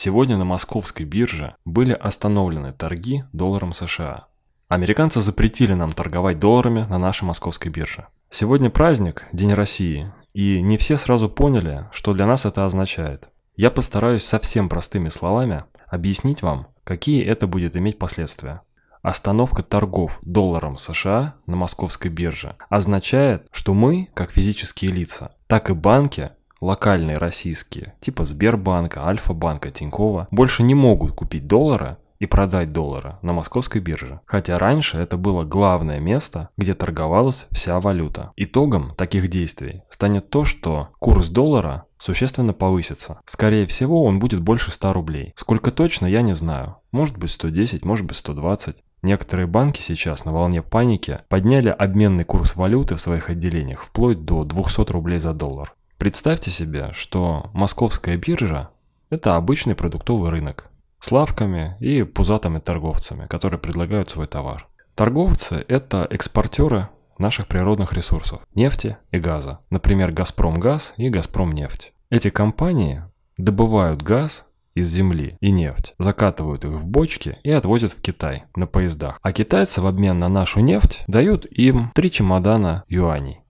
Сегодня на московской бирже были остановлены торги долларом США. Американцы запретили нам торговать долларами на нашей московской бирже. Сегодня праздник, День России, и не все сразу поняли, что для нас это означает. Я постараюсь совсем простыми словами объяснить вам, какие это будет иметь последствия. Остановка торгов долларом США на московской бирже означает, что мы, как физические лица, так и банки локальные российские, типа Сбербанка, Альфа-банка, Тинькова, больше не могут купить доллара и продать доллара на московской бирже. Хотя раньше это было главное место, где торговалась вся валюта. Итогом таких действий станет то, что курс доллара существенно повысится. Скорее всего, он будет больше 100 рублей. Сколько точно, я не знаю. Может быть 110, может быть 120. Некоторые банки сейчас на волне паники подняли обменный курс валюты в своих отделениях вплоть до 200 рублей за доллар. Представьте себе, что московская биржа – это обычный продуктовый рынок с лавками и пузатыми торговцами, которые предлагают свой товар. Торговцы – это экспортеры наших природных ресурсов – нефти и газа. Например, «Газпромгаз» и «Газпромнефть». Эти компании добывают газ из земли и нефть, закатывают их в бочки и отвозят в Китай на поездах. А китайцы в обмен на нашу нефть дают им три чемодана юаней.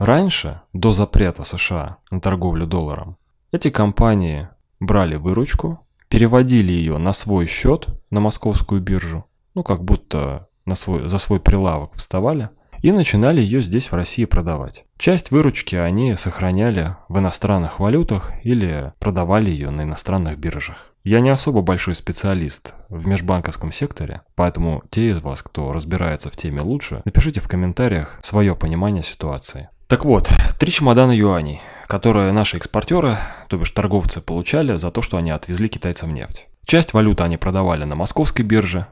Раньше, до запрета США на торговлю долларом, эти компании брали выручку, переводили ее на свой счет на московскую биржу, ну как будто на свой, за свой прилавок вставали, и начинали ее здесь в России продавать. Часть выручки они сохраняли в иностранных валютах или продавали ее на иностранных биржах. Я не особо большой специалист в межбанковском секторе, поэтому те из вас, кто разбирается в теме лучше, напишите в комментариях свое понимание ситуации. Так вот, три чемодана юаней, которые наши экспортеры, то бишь торговцы, получали за то, что они отвезли китайцам нефть. Часть валюты они продавали на московской бирже,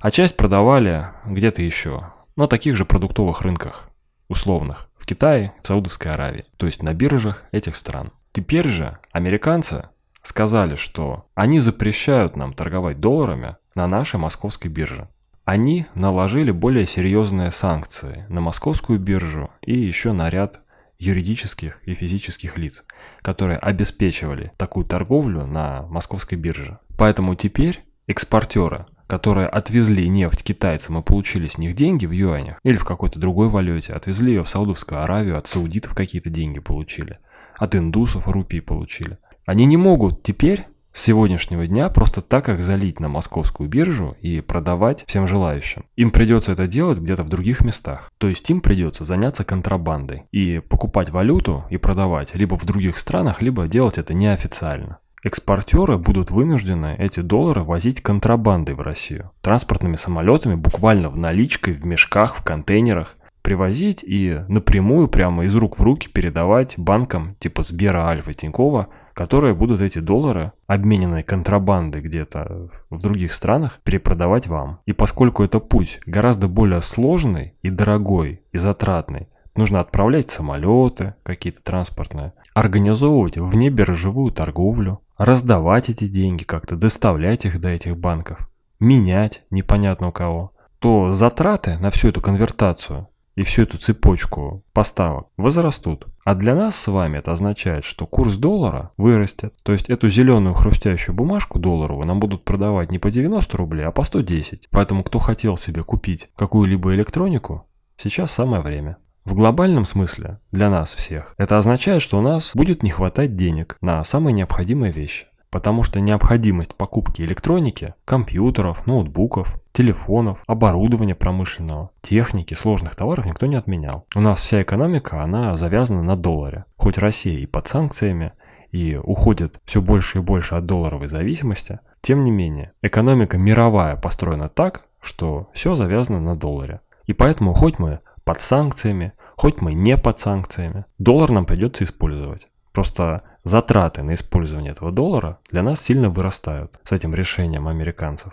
а часть продавали где-то еще, на таких же продуктовых рынках, условных, в Китае, в Саудовской Аравии, то есть на биржах этих стран. Теперь же американцы сказали, что они запрещают нам торговать долларами на нашей московской бирже. Они наложили более серьезные санкции на московскую биржу и еще на ряд юридических и физических лиц, которые обеспечивали такую торговлю на московской бирже. Поэтому теперь экспортеры, которые отвезли нефть китайцам и получили с них деньги в юанях или в какой-то другой валюте, отвезли ее в Саудовскую Аравию, от саудитов какие-то деньги получили, от индусов рупии получили. Они не могут теперь с сегодняшнего дня просто так их залить на московскую биржу и продавать всем желающим. Им придется это делать где-то в других местах. То есть им придется заняться контрабандой и покупать валюту и продавать либо в других странах, либо делать это неофициально. Экспортеры будут вынуждены эти доллары возить контрабандой в Россию. Транспортными самолетами, буквально в наличкой, в мешках, в контейнерах – привозить и напрямую прямо из рук в руки передавать банкам типа Сбера, Альфа, Тинькова – которые будут эти доллары, обмененные контрабандой где-то в других странах, перепродавать вам. И поскольку это путь гораздо более сложный и дорогой, и затратный, нужно отправлять самолеты какие-то транспортные, организовывать внебиржевую торговлю, раздавать эти деньги как-то, доставлять их до этих банков, менять непонятно у кого, то затраты на всю эту конвертацию и всю эту цепочку поставок возрастут. А для нас с вами это означает, что курс доллара вырастет. То есть эту зеленую хрустящую бумажку долларовую нам будут продавать не по 90 рублей, а по 110. Поэтому кто хотел себе купить какую-либо электронику, сейчас самое время. В глобальном смысле для нас всех это означает, что у нас будет не хватать денег на самые необходимые вещи. Потому что необходимость покупки электроники, компьютеров, ноутбуков, телефонов, оборудования промышленного, техники, сложных товаров никто не отменял. У нас вся экономика, она завязана на долларе. Хоть Россия и под санкциями, и уходит все больше и больше от долларовой зависимости, тем не менее, экономика мировая построена так, что все завязано на долларе. И поэтому хоть мы под санкциями, хоть мы не под санкциями, доллар нам придется использовать. Просто затраты на использование этого доллара для нас сильно вырастают с этим решением американцев.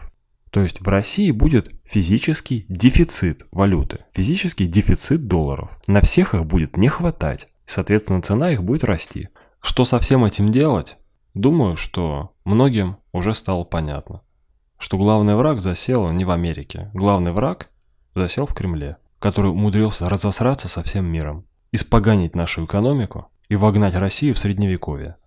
То есть в России будет физический дефицит валюты, физический дефицит долларов. На всех их будет не хватать, соответственно, цена их будет расти. Что со всем этим делать? Думаю, что многим уже стало понятно, что главный враг засел не в Америке. Главный враг засел в Кремле, который умудрился разосраться со всем миром, испоганить нашу экономику и вогнать Россию в средневековье.